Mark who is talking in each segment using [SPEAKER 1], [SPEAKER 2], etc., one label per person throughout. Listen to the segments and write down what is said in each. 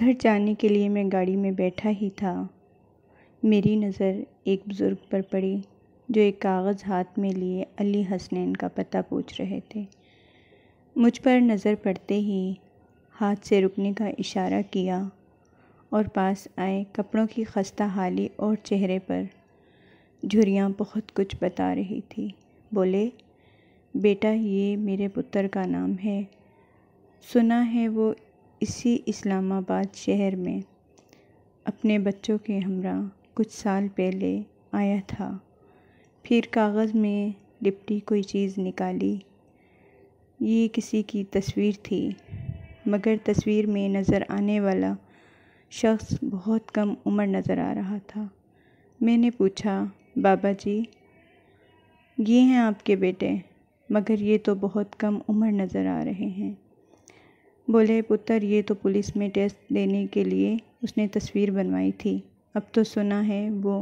[SPEAKER 1] घर जाने के लिए मैं गाड़ी में बैठा ही था मेरी नज़र एक बुज़ुर्ग पर पड़ी जो एक कागज़ हाथ में लिए अली हसनैन का पता पूछ रहे थे मुझ पर नज़र पड़ते ही हाथ से रुकने का इशारा किया और पास आए कपड़ों की खस्ता हाली और चेहरे पर झुरियाँ बहुत कुछ बता रही थी बोले बेटा ये मेरे पुत्र का नाम है सुना है वो इसी इस्लामाबाद शहर में अपने बच्चों के हमरा कुछ साल पहले आया था फिर कागज़ में डिप्टी कोई चीज़ निकाली ये किसी की तस्वीर थी मगर तस्वीर में नज़र आने वाला शख्स बहुत कम उम्र नज़र आ रहा था मैंने पूछा बाबा जी ये हैं आपके बेटे मगर ये तो बहुत कम उम्र नज़र आ रहे हैं बोले पुत्र ये तो पुलिस में टेस्ट देने के लिए उसने तस्वीर बनवाई थी अब तो सुना है वो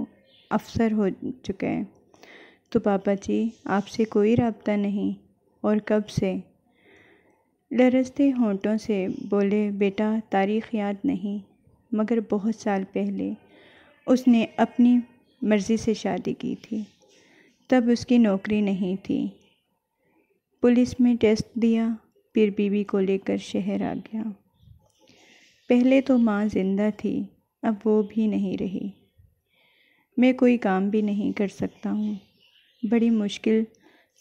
[SPEAKER 1] अफसर हो चुका है तो पापा जी आपसे कोई रबता नहीं और कब से लरसते होंठों से बोले बेटा तारीख याद नहीं मगर बहुत साल पहले उसने अपनी मर्ज़ी से शादी की थी तब उसकी नौकरी नहीं थी पुलिस में टेस्ट दिया फिर बीवी को लेकर शहर आ गया पहले तो माँ ज़िंदा थी अब वो भी नहीं रही मैं कोई काम भी नहीं कर सकता हूँ बड़ी मुश्किल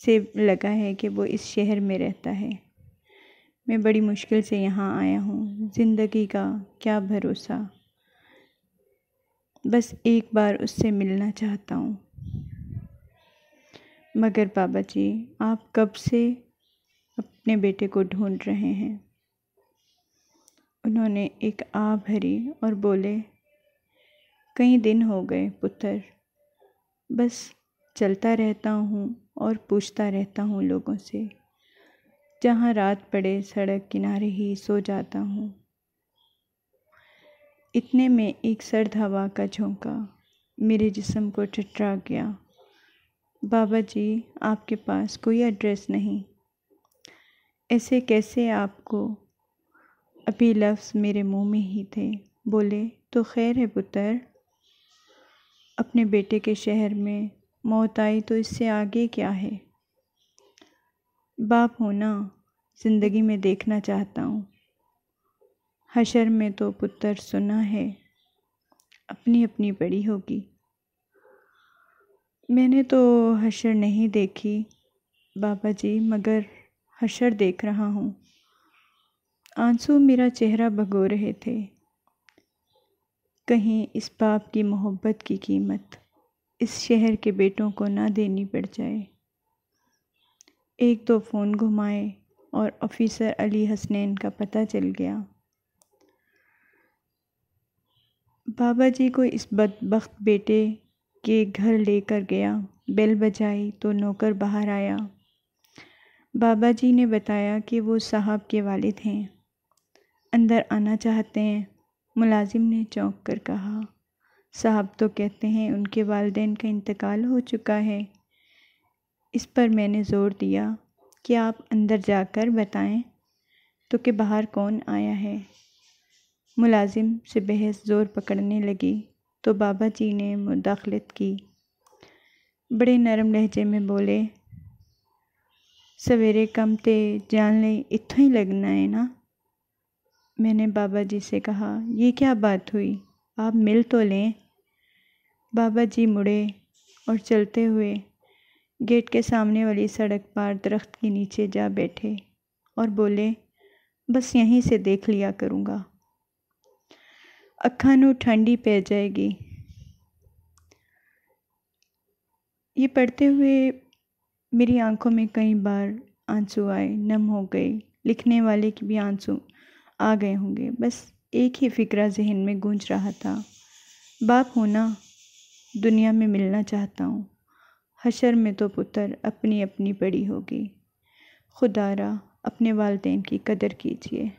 [SPEAKER 1] से लगा है कि वो इस शहर में रहता है मैं बड़ी मुश्किल से यहाँ आया हूँ ज़िंदगी का क्या भरोसा बस एक बार उससे मिलना चाहता हूँ मगर बाबा जी आप कब से अपने बेटे को ढूंढ रहे हैं उन्होंने एक आ भरी और बोले कई दिन हो गए पुत्र बस चलता रहता हूँ और पूछता रहता हूँ लोगों से जहाँ रात पड़े सड़क किनारे ही सो जाता हूँ इतने में एक सर्द हवा का झोंका मेरे जिस्म को ठटरा गया बाबा जी आपके पास कोई एड्रेस नहीं ऐसे कैसे आपको अभी लफ्ज़ मेरे मुंह में ही थे बोले तो खैर है पुत्र अपने बेटे के शहर में मौत आई तो इससे आगे क्या है बाप होना ज़िंदगी में देखना चाहता हूँ हशर में तो पुत्र सुना है अपनी अपनी बड़ी होगी मैंने तो हशर नहीं देखी बाबा जी मगर हशर देख रहा हूँ आंसू मेरा चेहरा भगो रहे थे कहीं इस बाप की मोहब्बत की कीमत इस शहर के बेटों को ना देनी पड़ जाए एक दो तो फ़ोन घुमाए और ऑफिसर अली हसनैन का पता चल गया बाबा जी को इस बदबक बेटे के घर लेकर गया बेल बजाई तो नौकर बाहर आया बाबा जी ने बताया कि वो साहब के वालिद हैं अंदर आना चाहते हैं मुलाजिम ने चौंक कर कहा साहब तो कहते हैं उनके वालदेन का इंतकाल हो चुका है इस पर मैंने ज़ोर दिया कि आप अंदर जाकर बताएं तो कि बाहर कौन आया है मुलाजिम से बहस ज़ोर पकड़ने लगी तो बाबा जी ने मुदाखलत की बड़े नरम लहजे में बोले सवेरे कम ते जान ਲਈ इतों ही लगना है ना मैंने बाबा जी से कहा ये क्या बात हुई आप मिल तो लें बाबा जी मुड़े और चलते हुए गेट के सामने वाली सड़क पर दरख्त के नीचे जा बैठे और बोले बस यहीं से देख लिया करूँगा अखा ठंडी पै जाएगी ये पढ़ते हुए मेरी आंखों में कई बार आंसू आए नम हो गए लिखने वाले के भी आंसू आ गए होंगे बस एक ही फिक्रा जहन में गूंज रहा था बाप होना दुनिया में मिलना चाहता हूँ हशर में तो पुत्र अपनी अपनी पड़ी होगी खुदारा अपने वालदेन की कदर कीजिए